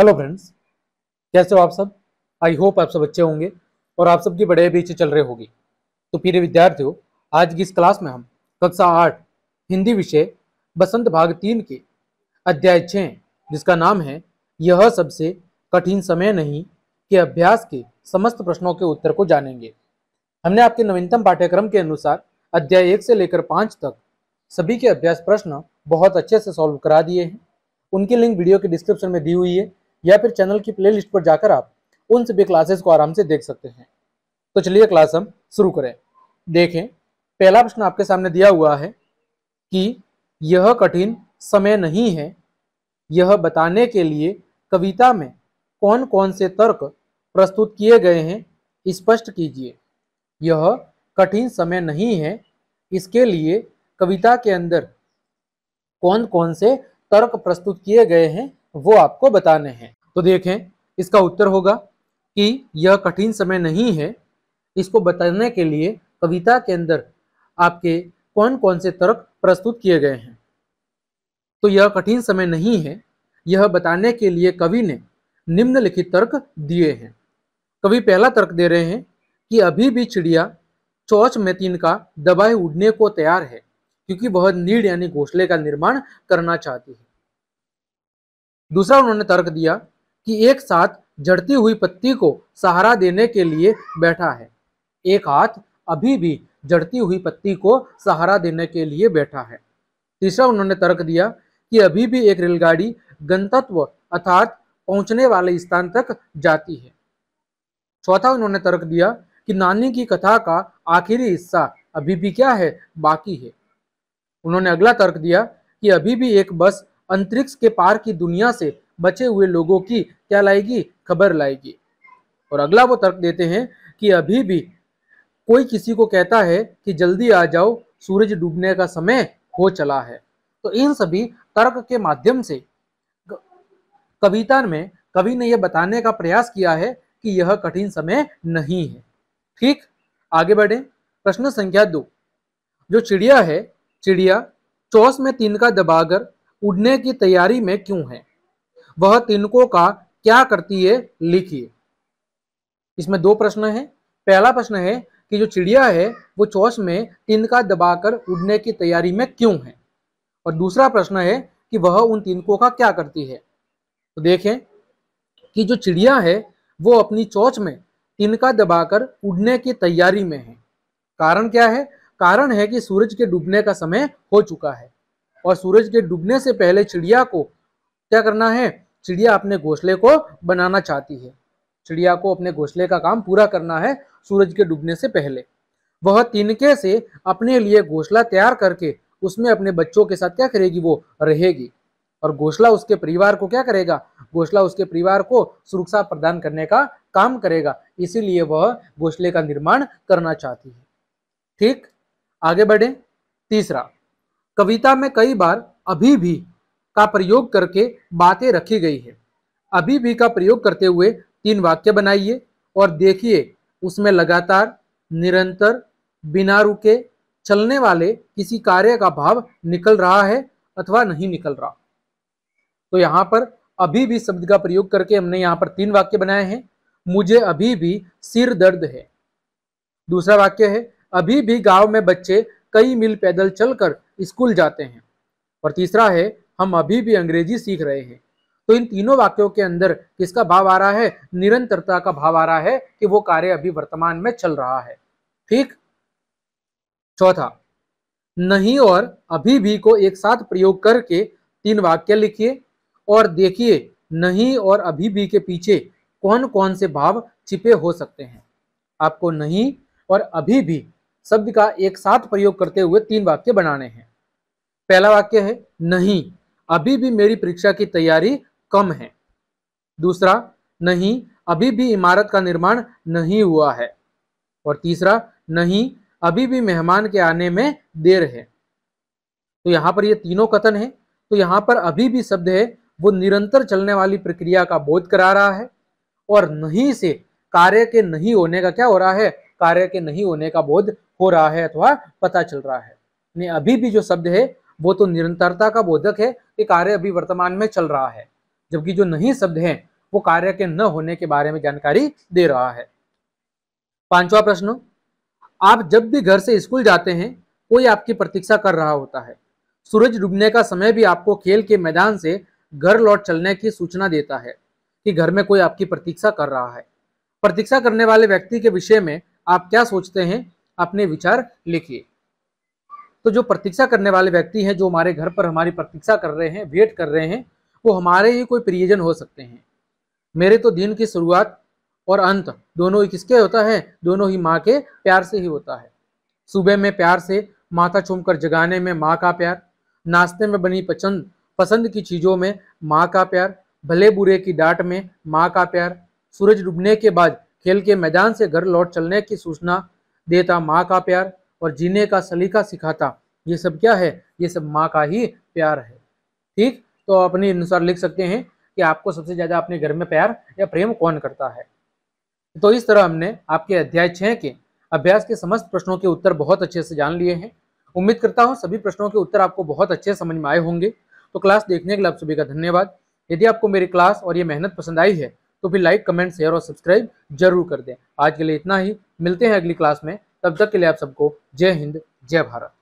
hello friends कैसे हो आप सब आई होप आप सब अच्छे होंगे और आप सबकी बड़े बीच चल रहे होगी तो प्रिय विद्यार्थियों आज की इस क्लास में हम कक्षा आठ हिंदी विषय बसंत भाग तीन के अध्याय छः जिसका नाम है यह सबसे कठिन समय नहीं के अभ्यास के समस्त प्रश्नों के उत्तर को जानेंगे हमने आपके नवीनतम पाठ्यक्रम के अनुसार अध्याय एक से लेकर पाँच तक सभी के अभ्यास प्रश्न बहुत अच्छे से सॉल्व करा दिए हैं उनकी लिंक वीडियो के डिस्क्रिप्शन में दी हुई है या फिर चैनल की प्ले पर जाकर आप उन सभी क्लासेस को आराम से देख सकते हैं तो चलिए क्लास हम शुरू करें देखें पहला प्रश्न आपके सामने दिया हुआ है कि यह कठिन समय नहीं है यह बताने के लिए कविता में कौन कौन से तर्क प्रस्तुत किए गए हैं स्पष्ट कीजिए यह कठिन समय नहीं है इसके लिए कविता के अंदर कौन कौन से तर्क प्रस्तुत किए गए हैं वो आपको बताने हैं तो देखें इसका उत्तर होगा कि यह कठिन समय नहीं है इसको बताने के लिए कविता के अंदर आपके कौन कौन से तर्क प्रस्तुत किए गए हैं तो यह कठिन समय नहीं है यह बताने के लिए कवि ने निम्नलिखित तर्क दिए हैं कवि पहला तर्क दे रहे हैं कि अभी भी चिड़िया चौच में तीन का दबाए उड़ने को तैयार है क्योंकि वह नीड यानी घोसले का निर्माण करना चाहती है दूसरा उन्होंने तर्क दिया कि एक साथ जड़ती हुई पत्ती को सहारा देने के लिए बैठा है एक हाथ अभी भी जड़ती हुई पत्ती को सहारा देने के लिए बैठा है तीसरा उन्होंने तर्क दिया कि अभी भी एक रेलगाड़ी गंतत्व अर्थात पहुंचने वाले स्थान तक जाती है चौथा उन्होंने तर्क दिया कि नानी की कथा का आखिरी हिस्सा अभी भी क्या है बाकी है उन्होंने अगला तर्क दिया कि अभी भी एक बस अंतरिक्ष के पार की दुनिया से बचे हुए लोगों की क्या लाएगी खबर लाएगी और अगला वो तर्क देते हैं कि अभी भी कोई किसी को कहता है कि जल्दी आ जाओ सूरज डूबने का समय हो चला है तो इन सभी तर्क के माध्यम से कविता में कवि ने यह बताने का प्रयास किया है कि यह कठिन समय नहीं है ठीक आगे बढ़े प्रश्न संख्या दो जो चिड़िया है चिड़िया चौस में तीन का दबाकर उड़ने की तैयारी में क्यों है वह तिनको का क्या करती है लिखिए इसमें दो प्रश्न है पहला प्रश्न है कि जो चिड़िया है वो चौस में तिनका दबाकर उड़ने की तैयारी में क्यों है और दूसरा प्रश्न है कि वह उन तिनको का क्या करती है तो देखें कि जो चिड़िया है वो अपनी चौच में तिनका दबाकर उड़ने की तैयारी में है कारण क्या है कारण है कि सूरज के डूबने का समय हो चुका है और सूरज के डूबने से पहले चिड़िया को क्या करना है चिड़िया अपने घोंसले को बनाना चाहती है चिड़िया को अपने घोंसले का काम पूरा करना है सूरज के डूबने से पहले वह तिनके से अपने लिए घोंसला तैयार करके उसमें अपने बच्चों के साथ क्या करेगी वो रहेगी और घोसला उसके परिवार को क्या करेगा घोसला उसके परिवार को सुरक्षा प्रदान करने का काम करेगा इसीलिए वह घोसले का निर्माण करना चाहती है ठीक आगे बढ़े तीसरा कविता में कई बार अभी भी का प्रयोग करके बातें रखी गई है अभी भी का प्रयोग करते हुए तीन वाक्य बनाइए और देखिए उसमें लगातार निरंतर बिना रुके चलने वाले किसी कार्य का भाव निकल रहा है अथवा नहीं निकल रहा तो यहां पर अभी भी शब्द का प्रयोग करके हमने यहाँ पर तीन वाक्य बनाए हैं मुझे अभी भी सिर दर्द है दूसरा वाक्य है अभी भी गांव में बच्चे कई मील पैदल चलकर स्कूल जाते हैं और तीसरा है हम अभी भी अंग्रेजी सीख रहे हैं तो इन तीनों वाक्यों के अंदर किसका भाव आ रहा है निरंतरता का भाव आ रहा है कि वो कार्य अभी वर्तमान में चल रहा है ठीक चौथा नहीं और अभी भी को एक साथ प्रयोग करके तीन वाक्य लिखिए और देखिए नहीं और अभी भी के पीछे कौन कौन से भाव छिपे हो सकते हैं आपको नहीं और अभी भी शब्द का एक साथ प्रयोग करते हुए तीन वाक्य बनाने हैं पहला वाक्य है नहीं अभी भी मेरी परीक्षा की तैयारी कम है दूसरा नहीं अभी भी इमारत का निर्माण नहीं हुआ है और तीसरा नहीं अभी भी मेहमान के आने में देर है तो यहाँ पर ये तीनों कथन है तो यहाँ पर अभी भी शब्द है वो निरंतर चलने वाली प्रक्रिया का बोध करा रहा है और नहीं से कार्य के नहीं होने का क्या हो रहा है कार्य के नहीं होने का बोध हो रहा है अथवा पता चल रहा है अभी भी जो शब्द है वो तो निरंतरता का बोधक है कि कार्य अभी वर्तमान में चल रहा है जबकि जो नहीं शब्द है वो कार्य के न होने के बारे में जानकारी दे रहा है पांचवा प्रश्न आप जब भी घर से स्कूल जाते हैं कोई आपकी प्रतीक्षा कर रहा होता है सूरज डूबने का समय भी आपको खेल के मैदान से घर लौट चलने की सूचना देता है कि घर में कोई आपकी प्रतीक्षा कर रहा है प्रतीक्षा करने वाले व्यक्ति के विषय में आप क्या सोचते हैं अपने विचार लिखिए तो जो प्रतीक्षा करने वाले व्यक्ति हैं जो हमारे घर पर हमारी प्रतीक्षा कर रहे हैं वेट कर रहे हैं वो हमारे ही कोई प्रियजन हो सकते हैं मेरे तो दिन की शुरुआत और अंत दोनों ही किसके होता है दोनों ही माँ के प्यार से ही होता है सुबह में प्यार से माथा चूमकर जगाने में माँ का प्यार नाश्ते में बनी पसंद पसंद की चीज़ों में माँ का प्यार भले बुरे की डांट में माँ का प्यार सूरज डूबने के बाद खेल के मैदान से घर लौट चलने की सूचना देता माँ का प्यार और जीने का सलीका सिखाता ये सब क्या है ये सब माँ का ही प्यार है ठीक तो अपने अनुसार लिख सकते हैं कि आपको सबसे ज़्यादा अपने घर में प्यार या प्रेम कौन करता है तो इस तरह हमने आपके अध्याय छः के अभ्यास के समस्त प्रश्नों के उत्तर बहुत अच्छे से जान लिए हैं उम्मीद करता हूँ सभी प्रश्नों के उत्तर आपको बहुत अच्छे समझ में आए होंगे तो क्लास देखने के लिए आप सभी का धन्यवाद यदि आपको मेरी क्लास और ये मेहनत पसंद आई है तो फिर लाइक कमेंट शेयर और सब्सक्राइब जरूर कर दें आज के लिए इतना ही मिलते हैं अगली क्लास में तब तक के लिए आप सबको जय हिंद जय भारत